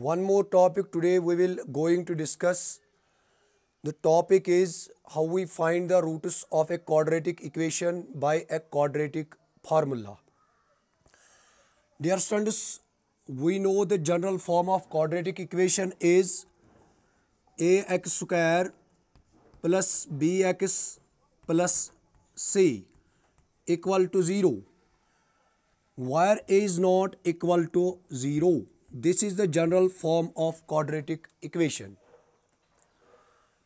One more topic today we will going to discuss. The topic is how we find the roots of a quadratic equation by a quadratic formula. Dear students, we know the general form of quadratic equation is ax square plus bx plus c equal to 0 where a is not equal to 0 This is the general form of quadratic equation.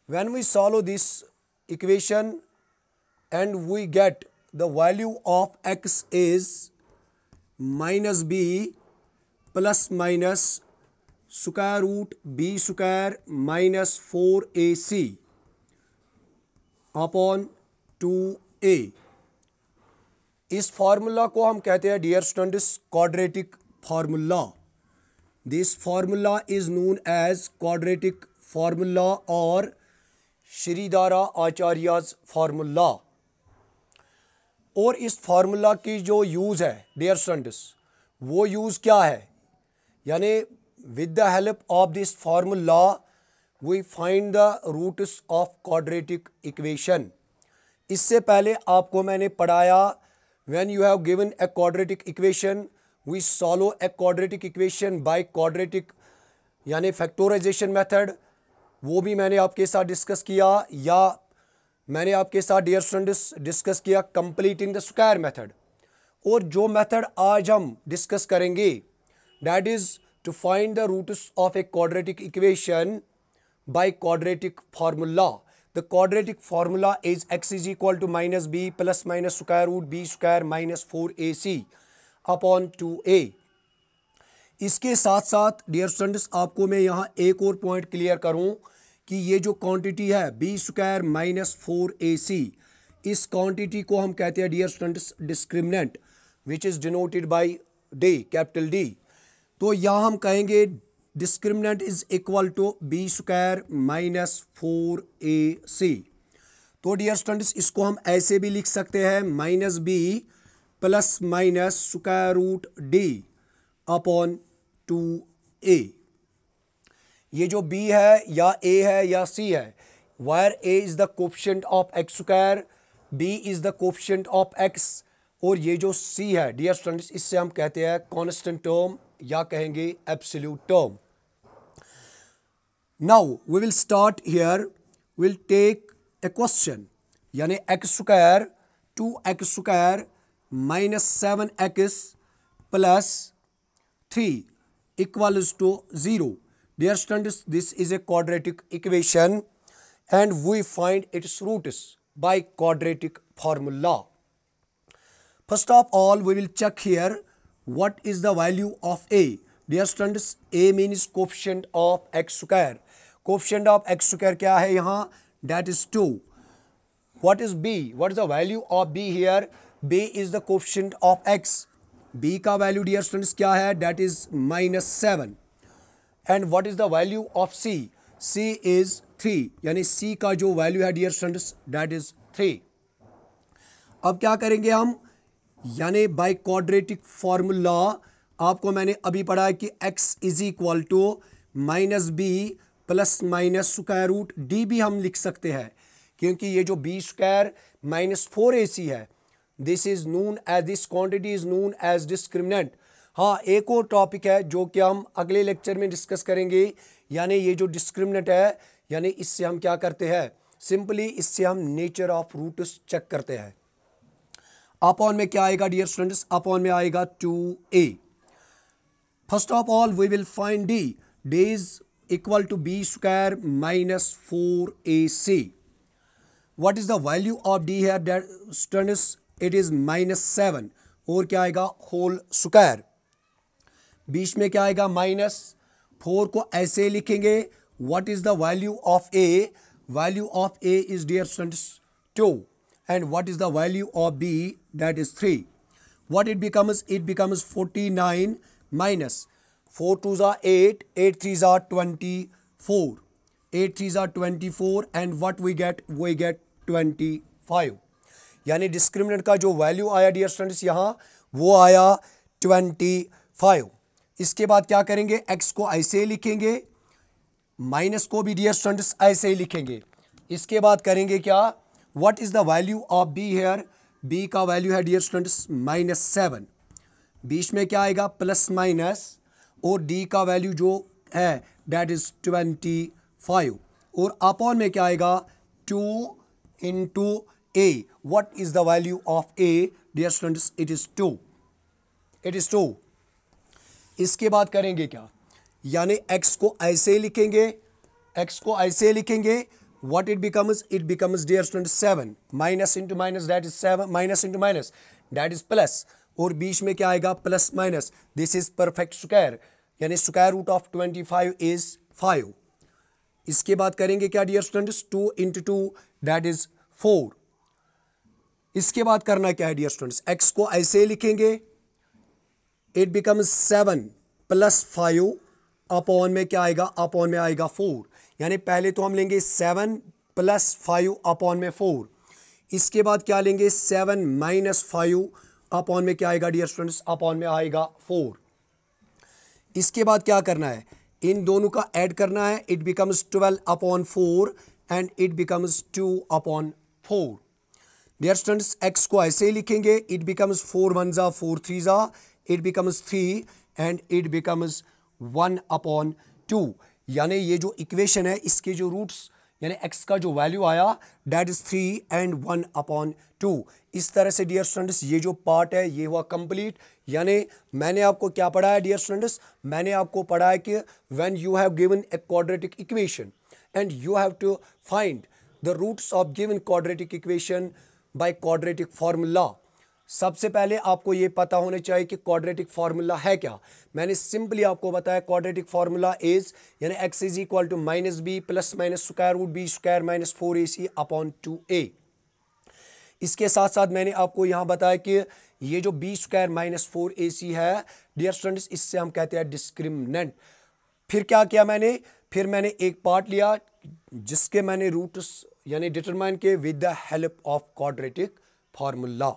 When we solve this equation and we get the value of x is minus b plus minus square root b square minus 4ac upon 2a इस formula को हम कहते हैं dear students quadratic formula this formula is known as quadratic formula और Sridhara आचार्यज formula और इस formula की जो यूज़ है डियर स्टूडेंट्स वो यूज़ क्या है यानी with the help of this formula we find the roots of quadratic equation इससे पहले आपको मैंने पढ़ाया when you have given a quadratic equation we solve a quadratic equation by quadratic यानी फैक्टोराइजेशन मेथड वो भी मैंने आपके साथ डिस्कस किया या मैंने आपके साथ डियर स्टूडेंट डिस्कस किया कंप्लीटिंग द स्क्वायर मेथड और जो मेथड आज हम डिस्कस करेंगे that is to find the root of a quadratic equation by quadratic formula the quadratic formula is x is equal to minus b plus minus square root b square minus four a c upon two a इसके साथ साथ dear students आपको मैं यहाँ एक और point clear करूँ कि ये जो क्वांटिटी है b square minus four a c इस क्वांटिटी को हम कहते हैं dear students discriminant which is denoted by d capital d तो यहाँ हम कहेंगे discriminant is equal to b square minus four a c तो डियर स्टूडेंट्स इसको हम ऐसे भी लिख सकते हैं minus b plus minus square root d upon two a ये जो बी है या ए है या सी है where a is the कोप्शेंट of x square b is the कोप्शेंट of x और ये जो सी है डियर स्टूडेंट्स इससे हम कहते हैं कॉन्स्टेंट टर्म या कहेंगे absolute term now we will start here will take a question यानी x square two x square minus seven x plus three equal to zero dear students this is a quadratic equation and we find its roots by quadratic formula first of all we will check here what is the value of a dear students a means coefficient of x square coefficient of x square क्या है यहाँ that is two what is B what is the value of B here B is the कोप्शेंट of x B का value dear students क्या है that is minus seven and what is the value of C C is three यानी C का जो वैल्यू है dear students that is three अब क्या करेंगे हम यानी बाय क्वाड्रेटिक फॉर्मूला आपको मैंने अभी पढ़ा है कि x is equal to minus b plus minus square root d भी हम लिख सकते हैं क्योंकि ये जो b square minus four a c है this is known as this quantity is known as discriminant हाँ एक और टॉपिक है जो कि हम अगले लेक्चर में डिस्कस करेंगे यानी ये जो डिस्क्रिमिनेंट है यानी इससे हम क्या करते हैं सिंपली इससे हम नेचर ऑफ रूट्स चेक करते हैं अपॉन में क्या आएगा डियर स्टूडेंट्स अपॉन में आएगा two a first of all we will find d d is equal to b square minus four a c what is the value of d है it is minus seven और क्या आएगा whole square बीच में क्या आएगा minus four को ऐसे लिखेंगे what is the value of a value of a is dear students two and what is the value of b that is three what it becomes it becomes forty nine minus four two जार eight eight three जार twenty four eight three जार twenty four and what we get we get twenty five यानी discriminant का जो value आया dear students यहाँ वो आया ट्वेंटी फाइव इसके बाद क्या करेंगे एक्स को ऐसे ही लिखेंगे माइनस को भी डियर स्टूडेंट्स ऐसे ही लिखेंगे इसके बाद करेंगे क्या what is the value of B here b का वैल्यू है डियर स्टूडेंट्स माइनस सेवन बीच में क्या आएगा प्लस माइनस और डी का वैल्यू जो है डैट इज़ ट्वेंटी फाइव और अपॉन में क्या आएगा two into A. What is the value of A? Dear students, it is 2 it is 2 iske baad karenge kya yani x ko aise likhenge x ko aise likhenge what it becomes it becomes dear students 7 minus into minus that is 7 minus into minus that is plus और बीच में क्या आएगा plus minus this is perfect square यानी square root of 25 is 5 इसके बाद करेंगे क्या dear students two into two that is four इसके बाद करना क्या है डियर स्टूडेंट्स एक्स को ऐसे लिखेंगे it become seven plus five upon में क्या आएगा अपॉन में आएगा फोर यानी पहले तो हम लेंगे सेवन प्लस फाइव अपॉन में फोर इसके बाद क्या लेंगे सेवन माइनस फाइव अपॉन में क्या आएगा डियर स्टूडेंट्स अपॉन में आएगा फोर इसके बाद क्या करना है इन दोनों का ऐड करना है it becomes twelve upon four and it becomes two upon four dear students x को ऐसे ही लिखेंगे इट बिकम्स फोर वन ज़ा फोर थ्री ज़ा it becomes three and it becomes one upon two यानी ये जो इक्वेशन है इसके जो रूट्स यानी एक्स का जो वैल्यू आया that is three and one upon two इस तरह से डियर स्टूडेंट्स ये जो पार्ट है ये हुआ कंप्लीट यानी मैंने आपको क्या पढ़ाया डियर स्टूडेंट्स मैंने आपको पढ़ाया कि when you have given a quadratic equation and you have to find the roots of given quadratic equation by quadratic formula सबसे पहले आपको ये पता होने चाहिए कि क्वाड्रेटिक फार्मूला है क्या मैंने सिंपली आपको बताया क्वाड्रेटिक फार्मूला इज यानी x is equal to minus b plus minus square root b square minus four a c upon two a इसके साथ साथ मैंने आपको यहाँ बताया कि ये जो b square minus four a c है डियर स्टूडेंट्स इससे हम कहते हैं डिस्क्रिमिनेंट फिर क्या किया मैंने फिर मैंने एक पार्ट लिया जिसके मैंने रूट यानी डिटरमाइन के with the help of quadratic formula